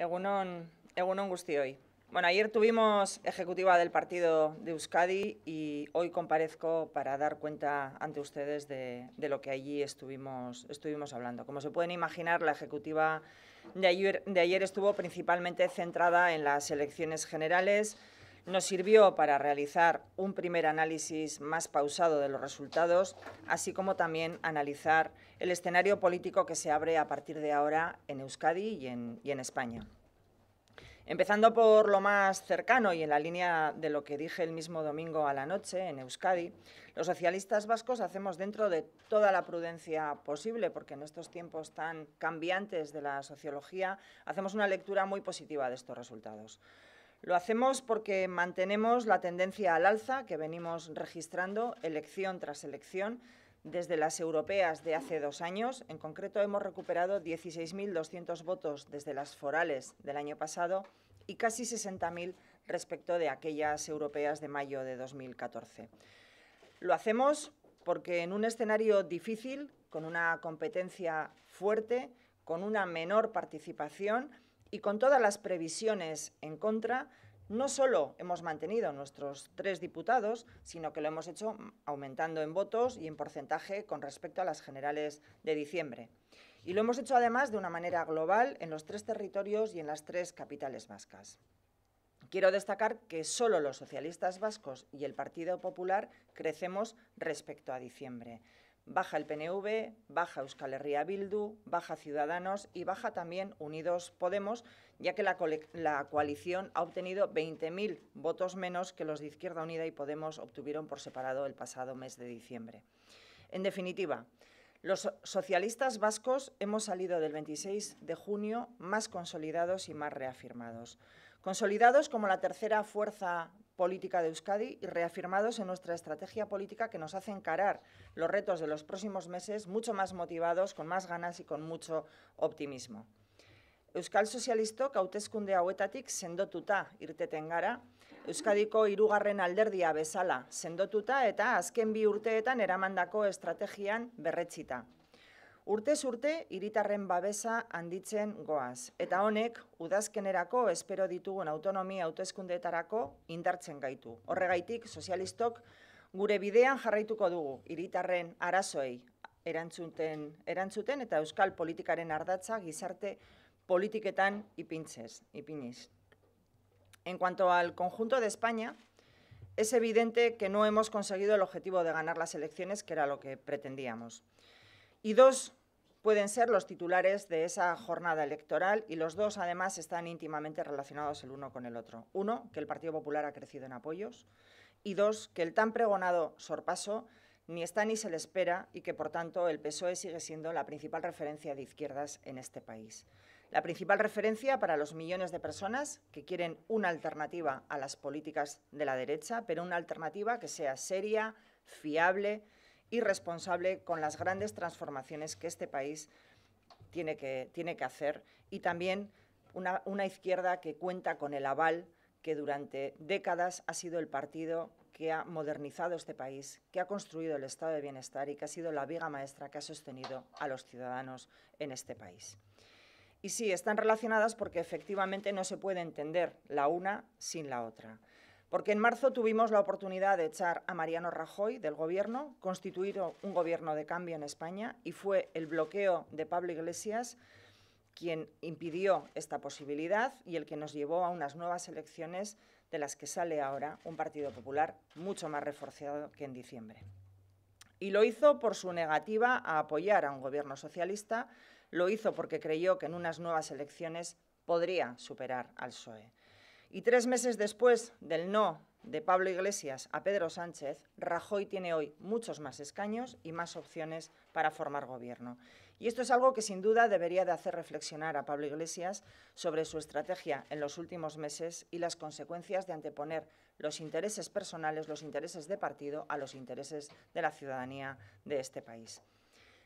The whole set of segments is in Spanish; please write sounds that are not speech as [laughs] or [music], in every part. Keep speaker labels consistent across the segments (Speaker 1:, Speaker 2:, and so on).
Speaker 1: Egunon, Egunon hoy. Bueno, ayer tuvimos ejecutiva del partido de Euskadi y hoy comparezco para dar cuenta ante ustedes de, lo que allí estuvimos, estuvimos hablando. Como se pueden imaginar, la ejecutiva de ayer, de ayer estuvo principalmente centrada en las elecciones generales, nos sirvió para realizar un primer análisis más pausado de los resultados, así como también analizar el escenario político que se abre a partir de ahora en Euskadi y en, España. Empezando por lo más cercano y en la línea de lo que dije el mismo domingo a la noche en Euskadi, los socialistas vascos hacemos dentro de toda la prudencia posible, porque en estos tiempos tan cambiantes de la sociología hacemos una lectura muy positiva de estos resultados. Lo hacemos porque mantenemos la tendencia al alza que venimos registrando elección tras elección desde las europeas de hace dos años. En concreto, hemos recuperado 16.200 votos desde las forales del año pasado y casi 60.000 respecto de aquellas europeas de mayo de 2014. Lo hacemos porque en un escenario difícil, con una competencia fuerte, con una menor participación, y con todas las previsiones en contra, no solo hemos mantenido nuestros tres diputados, sino que lo hemos hecho aumentando en votos y en porcentaje con respecto a las generales de diciembre. Y lo hemos hecho además de una manera global en los tres territorios y en las tres capitales vascas. Quiero destacar que solo los socialistas vascos y el Partido Popular crecemos respecto a diciembre baja el PNV, baja Euskal Herria Bildu, baja Ciudadanos y baja también Unidos Podemos, ya que la, coalición ha obtenido 20.000 votos menos que los de Izquierda Unida y Podemos obtuvieron por separado el pasado mes de diciembre. En definitiva, los socialistas vascos hemos salido del 26 de junio más consolidados y más reafirmados. Consolidados como la tercera fuerza política de Euskadi y reafirmados en nuestra estrategia política que nos hace encarar los retos de los próximos meses mucho más motivados, con más ganas y con mucho optimismo. Euskal Sozialistok hauteskunde hauetatik sendotuta irteten gara, Euskadiko hirugarren alderdia bezala sendotuta eta azken bi urteetan eramandako estrategian berretsita. Urtez urte ren babesa handitzen goas. eta honek udazkenerako espero ditugun autonomia hauteskundeetarako indartzen gaitu. Horregaitik, sozialistok gure bidean jarraituko dugu iritarren arazoei erantzuten, erantzuten eta euskal politikaren ardatza gizarte politiketan y ipiniz. En cuanto al conjunto de España, es evidente que no hemos conseguido el objetivo de ganar las elecciones, que era lo que pretendíamos. Y dos, pueden ser los titulares de esa jornada electoral y los dos, además, están íntimamente relacionados el uno con el otro. Uno, que el Partido Popular ha crecido en apoyos y dos, que el tan pregonado sorpaso ni está ni se le espera y que, por tanto, el PSOE sigue siendo la principal referencia de izquierdas en este país. La principal referencia para los millones de personas que quieren una alternativa a las políticas de la derecha, pero una alternativa que sea seria, fiable, y responsable con las grandes transformaciones que este país tiene que, hacer y también una, una izquierda que cuenta con el aval que durante décadas ha sido el partido que ha modernizado este país, que ha construido el estado de bienestar y que ha sido la viga maestra que ha sostenido a los ciudadanos en este país. Y sí, están relacionadas porque efectivamente no se puede entender la una sin la otra. Porque en marzo tuvimos la oportunidad de echar a Mariano Rajoy del Gobierno, constituido un Gobierno de cambio en España, y fue el bloqueo de Pablo Iglesias quien impidió esta posibilidad y el que nos llevó a unas nuevas elecciones de las que sale ahora un Partido Popular mucho más reforzado que en diciembre. Y lo hizo por su negativa a apoyar a un gobierno socialista, lo hizo porque creyó que en unas nuevas elecciones podría superar al PSOE. Y tres meses después del no de Pablo Iglesias a Pedro Sánchez, Rajoy tiene hoy muchos más escaños y más opciones para formar gobierno. Y esto es algo que sin duda debería de hacer reflexionar a Pablo Iglesias sobre su estrategia en los últimos meses y las consecuencias de anteponer los intereses personales, los intereses de partido a los intereses de la ciudadanía de este país.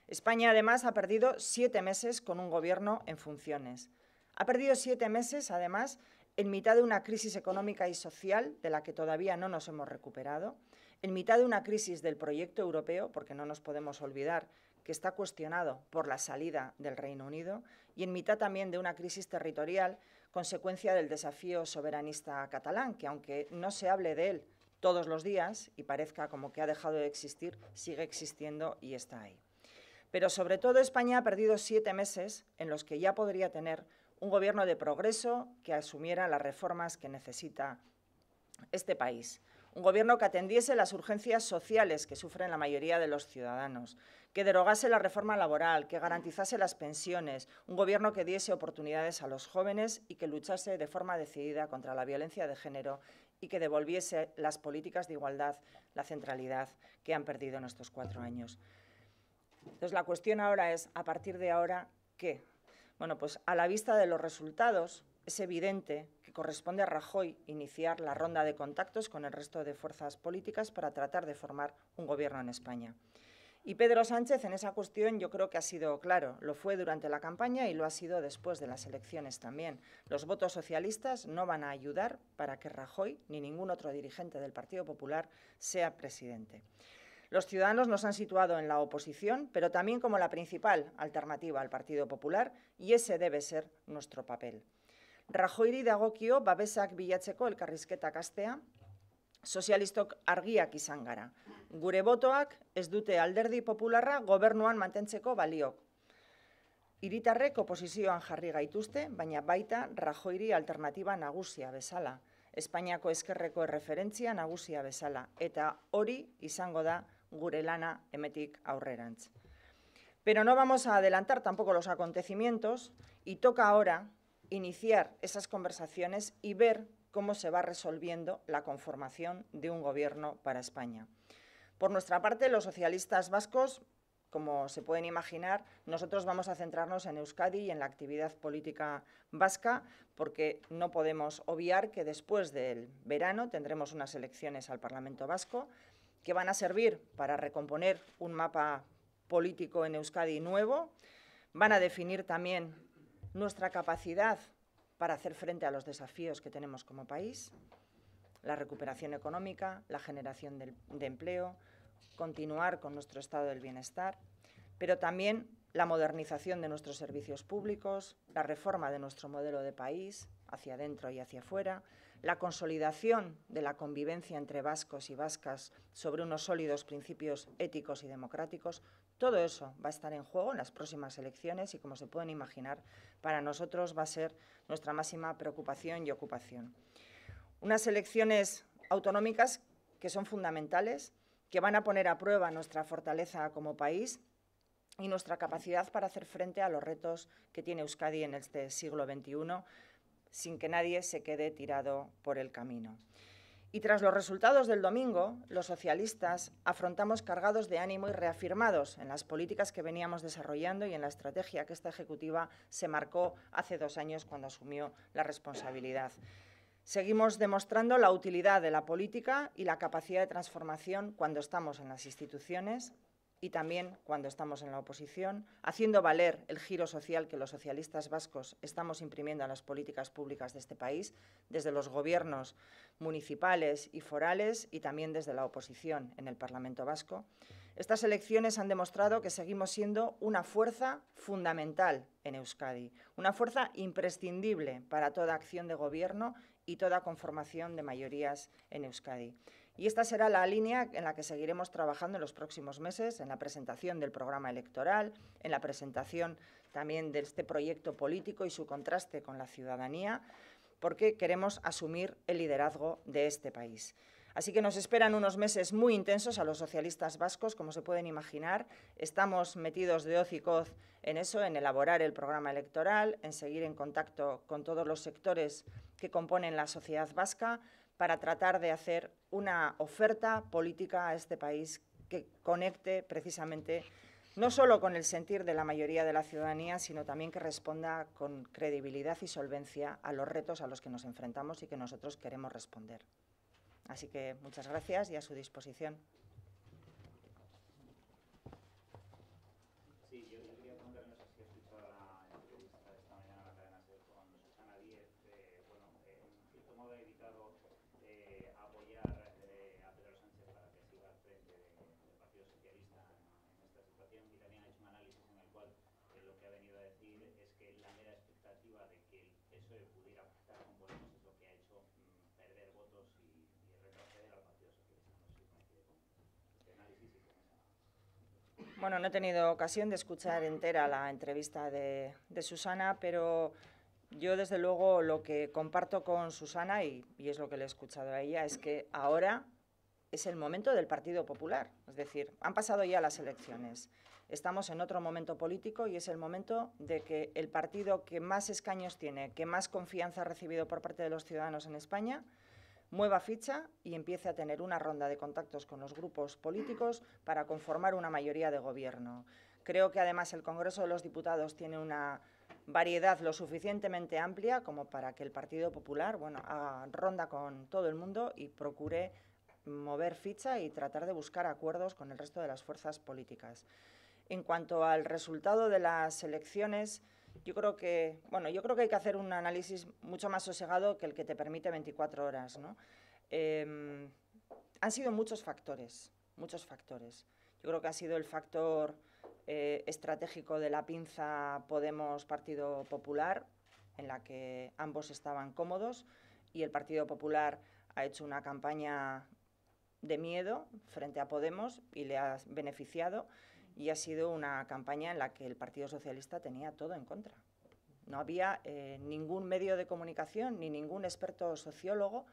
Speaker 1: España, además, ha perdido siete meses con un gobierno en funciones. Ha perdido siete meses, además, en mitad de una crisis económica y social de la que todavía no nos hemos recuperado, en mitad de una crisis del proyecto europeo, porque no nos podemos olvidar que está cuestionado por la salida del Reino Unido, y en mitad también de una crisis territorial consecuencia del desafío soberanista catalán, que aunque no se hable de él todos los días y parezca como que ha dejado de existir, sigue existiendo y está ahí. Pero sobre todo España ha perdido siete meses en los que ya podría tener un gobierno de progreso que asumiera las reformas que necesita este país. Un gobierno que atendiese las urgencias sociales que sufren la mayoría de los ciudadanos, que derogase la reforma laboral, que garantizase las pensiones, un gobierno que diese oportunidades a los jóvenes y que luchase de forma decidida contra la violencia de género y que devolviese las políticas de igualdad la centralidad que han perdido en estos cuatro años. Entonces, la cuestión ahora es, a partir de ahora, ¿qué? Bueno, pues a la vista de los resultados, es evidente que corresponde a Rajoy iniciar la ronda de contactos con el resto de fuerzas políticas para tratar de formar un gobierno en España. Y Pedro Sánchez en esa cuestión yo creo que ha sido claro. Lo fue durante la campaña y lo ha sido después de las elecciones también. Los votos socialistas no van a ayudar para que Rajoy ni ningún otro dirigente del Partido Popular sea presidente. Los ciudadanos nos han situado en la oposición, pero también como la principal alternativa al Partido Popular y ese debe ser nuestro papel. Rajoiri dagokio babesak bilatzeko elkarrizketa kastea, sozialistok argiak izan gara. Gure botoak ez dute Alderdi Popularra gobernuan mantentzeko baliok. Hiritarrek oposizioan jarri gaituzte, baina baita Rajoiri alternativa nagusia bezala, Espainiako eskerreko erreferentzia nagusia bezala, eta hori izango da ...Gurelana Emetic Aurrerans. Pero no vamos a adelantar tampoco los acontecimientos y toca ahora iniciar esas conversaciones y ver cómo se va resolviendo la conformación de un gobierno para España. Por nuestra parte, los socialistas vascos, como se pueden imaginar, nosotros vamos a centrarnos en Euskadi y en la actividad política vasca, porque no podemos obviar que después del verano tendremos unas elecciones al Parlamento Vasco, que van a servir para recomponer un mapa político en Euskadi nuevo, van a definir también nuestra capacidad para hacer frente a los desafíos que tenemos como país, la recuperación económica, la generación de, empleo, continuar con nuestro estado del bienestar, pero también la modernización de nuestros servicios públicos, la reforma de nuestro modelo de país hacia adentro y hacia afuera, la consolidación de la convivencia entre vascos y vascas sobre unos sólidos principios éticos y democráticos, todo eso va a estar en juego en las próximas elecciones y, como se pueden imaginar, para nosotros va a ser nuestra máxima preocupación y ocupación. Unas elecciones autonómicas que son fundamentales, que van a poner a prueba nuestra fortaleza como país y nuestra capacidad para hacer frente a los retos que tiene Euskadi en este siglo XXI sin que nadie se quede tirado por el camino. Y tras los resultados del domingo, los socialistas afrontamos cargados de ánimo y reafirmados en las políticas que veníamos desarrollando y en la estrategia que esta Ejecutiva se marcó hace dos años cuando asumió la responsabilidad. Seguimos demostrando la utilidad de la política y la capacidad de transformación cuando estamos en las instituciones, y también cuando estamos en la oposición, haciendo valer el giro social que los socialistas vascos estamos imprimiendo a las políticas públicas de este país, desde los gobiernos municipales y forales y también desde la oposición en el Parlamento vasco. Estas elecciones han demostrado que seguimos siendo una fuerza fundamental en Euskadi, una fuerza imprescindible para toda acción de gobierno y toda conformación de mayorías en Euskadi. Y esta será la línea en la que seguiremos trabajando en los próximos meses, en la presentación del programa electoral, en la presentación también de este proyecto político y su contraste con la ciudadanía, porque queremos asumir el liderazgo de este país. Así que nos esperan unos meses muy intensos a los socialistas vascos, como se pueden imaginar. Estamos metidos de hoz y coz en eso, en elaborar el programa electoral, en seguir en contacto con todos los sectores que componen la sociedad vasca, para tratar de hacer una oferta política a este país que conecte precisamente no solo con el sentir de la mayoría de la ciudadanía, sino también que responda con credibilidad y solvencia a los retos a los que nos enfrentamos y que nosotros queremos responder. Así que muchas gracias y a su disposición. con pues, que ha hecho mm, perder votos y, retroceder al Partido Socialista. Bueno, no he tenido ocasión de escuchar entera la entrevista de, Susana, pero yo desde luego lo que comparto con Susana, y, y es lo que le he escuchado a ella, es que ahora es el momento del Partido Popular. Es decir, han pasado ya las elecciones. Estamos en otro momento político y es el momento de que el partido que más escaños tiene, que más confianza ha recibido por parte de los ciudadanos en España, mueva ficha y empiece a tener una ronda de contactos con los grupos políticos para conformar una mayoría de gobierno. Creo que además el Congreso de los Diputados tiene una variedad lo suficientemente amplia como para que el Partido Popular haga ronda con todo el mundo y procure mover ficha y tratar de buscar acuerdos con el resto de las fuerzas políticas. En cuanto al resultado de las elecciones, yo creo que, bueno, yo creo que hay que hacer un análisis mucho más sosegado que el que te permite 24 horas, ¿no? Em, han sido muchos factores, muchos factores. Yo creo que ha sido el factor eh, estratégico de la pinza Podemos-Partido Popular, en la que ambos estaban cómodos, y el Partido Popular ha hecho una campaña de miedo frente a Podemos y le ha beneficiado y ha sido una campaña en la que el Partido Socialista tenía todo en contra. No había eh, ningún medio de comunicación ni ningún experto sociólogo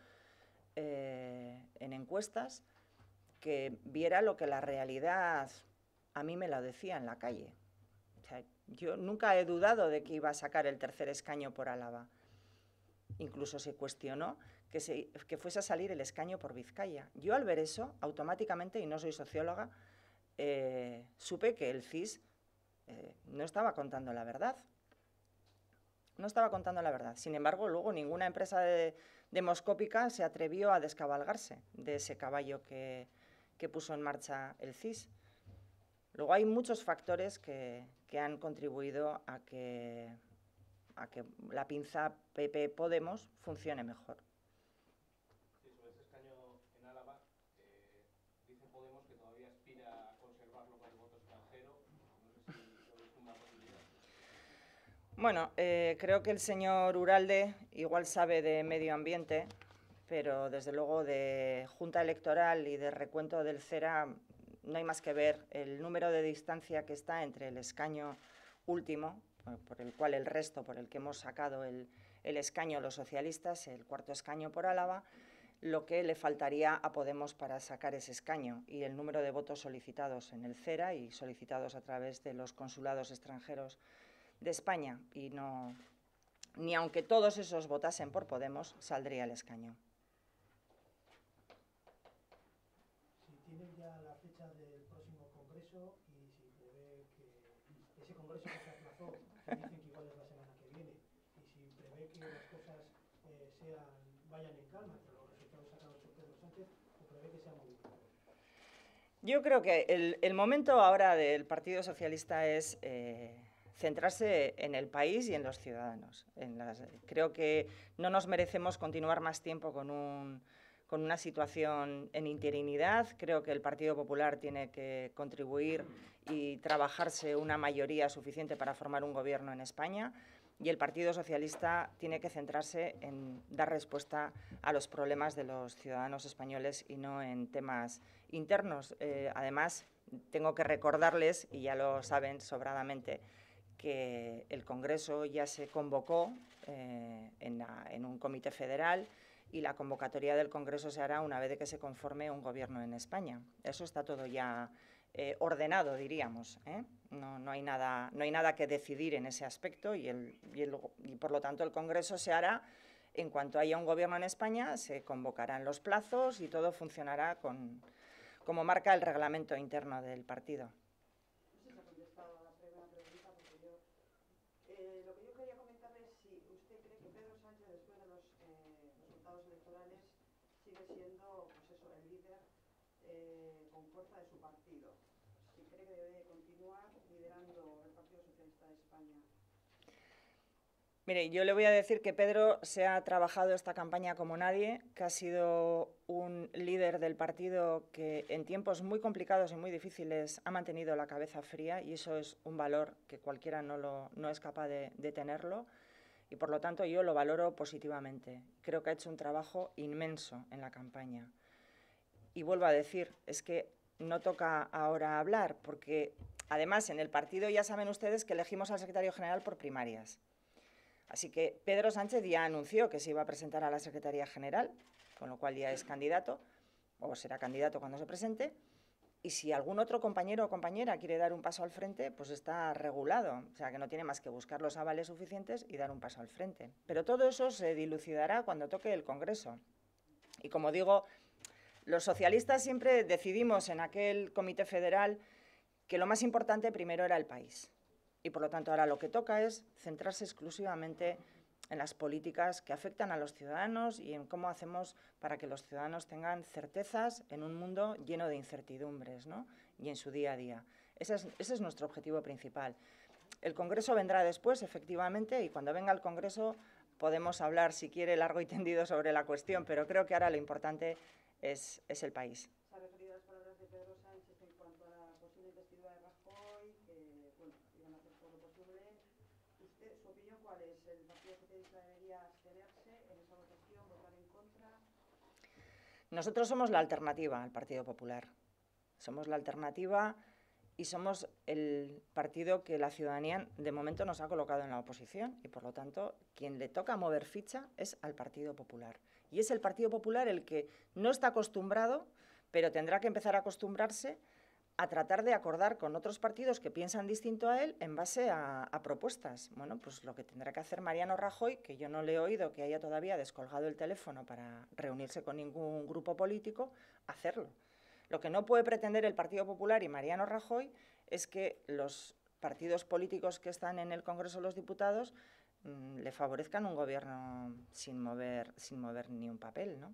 Speaker 1: eh, en encuestas que viera lo que la realidad a mí me lo decía en la calle. yo nunca he dudado de que iba a sacar el tercer escaño por Álava. Incluso se cuestionó que, que fuese a salir el escaño por Vizcaya. Yo al ver eso, automáticamente, y no soy socióloga, eh, supe que el CIS eh, no estaba contando la verdad. No estaba contando la verdad. Sin embargo, luego ninguna empresa demoscópica se atrevió a descabalgarse de ese caballo que, puso en marcha el CIS. Luego hay muchos factores que, que han contribuido a que, a que la pinza PP Podemos funcione mejor. Bueno, eh, creo que el señor Uralde igual sabe de medio ambiente, pero desde luego de junta electoral y de recuento del CERA no hay más que ver el número de distancia que está entre el escaño último, eh, por el cual el resto, por el que hemos sacado el, el escaño los socialistas, el cuarto escaño por Álava, lo que le faltaría a Podemos para sacar ese escaño y el número de votos solicitados en el CERA y solicitados a través de los consulados extranjeros de España y no, ni aunque todos esos votasen por Podemos, saldría el escaño. Si tienen ya la fecha del próximo Congreso y si prevé que ese Congreso que se aplazó, dicen que igual es la semana que viene, y si prevé que las cosas eh, sean, vayan en calma, pero los resultados sacados por Pedro Sánchez, o prevé que sea modificados. Yo creo que el, el momento ahora del Partido Socialista es... Eh, centrarse en el país y en los ciudadanos. creo que no nos merecemos continuar más tiempo con, una situación en interinidad. Creo que el Partido Popular tiene que contribuir y trabajarse una mayoría suficiente para formar un gobierno en España y el Partido Socialista tiene que centrarse en dar respuesta a los problemas de los ciudadanos españoles y no en temas internos. Eh, además, tengo que recordarles, y ya lo saben sobradamente, que el Congreso ya se convocó eh, en, un comité federal y la convocatoria del Congreso se hará una vez de que se conforme un gobierno en España. Eso está todo ya eh, ordenado, diríamos. ¿eh? No, hay nada, no hay nada que decidir en ese aspecto y, y por lo tanto el Congreso se hará en cuanto haya un gobierno en España, se convocarán los plazos y todo funcionará con, como marca el reglamento interno del partido. después de los eh, resultados electorales sigue siendo pues eso, el líder eh, con fuerza de su partido. Si cree que debe continuar liderando el Partido Socialista de España. Mire, yo le voy a decir que Pedro se ha trabajado esta campaña como nadie, que ha sido un líder del partido que en tiempos muy complicados y muy difíciles ha mantenido la cabeza fría y eso es un valor que cualquiera no, no es capaz de, de tenerlo y por lo tanto yo lo valoro positivamente. Creo que ha hecho un trabajo inmenso en la campaña. Y vuelvo a decir, es que no toca ahora hablar porque además en el partido ya saben ustedes que elegimos al secretario general por primarias. Así que Pedro Sánchez ya anunció que se iba a presentar a la Secretaría General, con lo cual ya es candidato, o será candidato cuando se presente, y si algún otro compañero o compañera quiere dar un paso al frente, pues está regulado. O sea, que no tiene más que buscar los avales suficientes y dar un paso al frente. Pero todo eso se dilucidará cuando toque el Congreso. Y como digo, los socialistas siempre decidimos en aquel Comité Federal que lo más importante primero era el país. Y por lo tanto ahora lo que toca es centrarse exclusivamente en en las políticas que afectan a los ciudadanos y en cómo hacemos para que los ciudadanos tengan certezas en un mundo lleno de incertidumbres ¿no? y en su día a día. Ese es, nuestro objetivo principal. El Congreso vendrá después, efectivamente, y cuando venga el Congreso podemos hablar, si quiere, largo y [laughs] tendido sobre la cuestión, pero creo que ahora lo importante es el país. Nosotros somos la alternativa al Partido Popular. Somos la alternativa y somos el partido que la ciudadanía de momento nos ha colocado en la oposición y por lo tanto quien le toca mover ficha es al Partido Popular. Y es el Partido Popular el que no está acostumbrado, pero tendrá que empezar a acostumbrarse a tratar de acordar con otros partidos que piensan distinto a él en base a, propuestas. Bueno, pues lo que tendrá que hacer Mariano Rajoy, que yo no le he oído que haya todavía descolgado el teléfono para reunirse con ningún grupo político, hacerlo. Lo que no puede pretender el Partido Popular y Mariano Rajoy es que los partidos políticos que están en el Congreso de los Diputados mm, le favorezcan un gobierno sin mover, sin mover ni un papel, ¿no?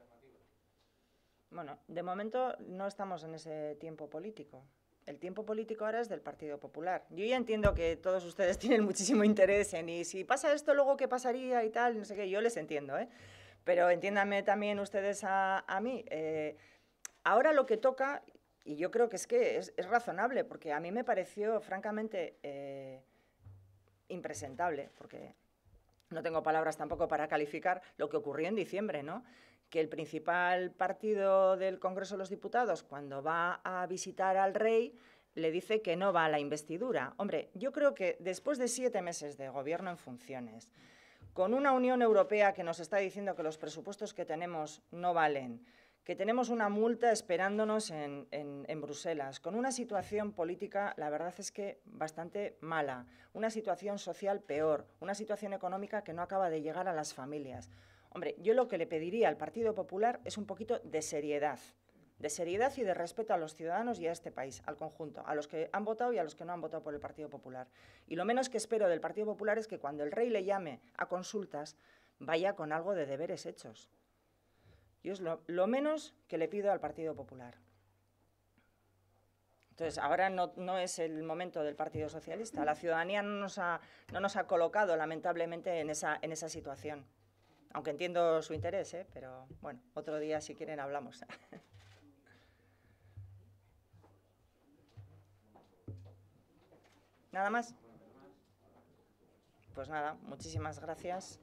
Speaker 1: Bueno, de momento no estamos en ese tiempo político. El tiempo político ahora es del Partido Popular. Yo ya entiendo que todos ustedes [laughs] tienen muchísimo interés en y si pasa esto, luego qué pasaría y tal, no sé qué, yo les entiendo, ¿eh? Pero entiéndanme también ustedes a, mí. Eh, ahora lo que toca, y yo creo que es que es, razonable, porque a mí me pareció francamente eh, impresentable, porque no tengo palabras tampoco para calificar lo que ocurrió en diciembre, ¿no? que el principal partido del Congreso de los Diputados, cuando va a visitar al rey, le dice que no va a la investidura. Hombre, yo creo que después de siete meses de gobierno en funciones, con una Unión Europea que nos está diciendo que los presupuestos que tenemos no valen, que tenemos una multa esperándonos en, Bruselas, con una situación política, la verdad es que bastante mala, una situación social peor, una situación económica que no acaba de llegar a las familias. Hombre, yo lo que le pediría al Partido Popular es un poquito de seriedad, de seriedad y de respeto a los ciudadanos y a este país, al conjunto, a los que han votado y a los que no han votado por el Partido Popular. Y lo menos que espero del Partido Popular es que cuando el rey le llame a consultas, vaya con algo de deberes hechos. Yo es lo, menos que le pido al Partido Popular. Entonces, ahora no, es el momento del Partido Socialista. La ciudadanía no nos ha, colocado, lamentablemente, en esa situación aunque entiendo su interés, ¿eh? pero bueno, otro día si quieren hablamos. [laughs] ¿Nada más? Pues nada, muchísimas gracias.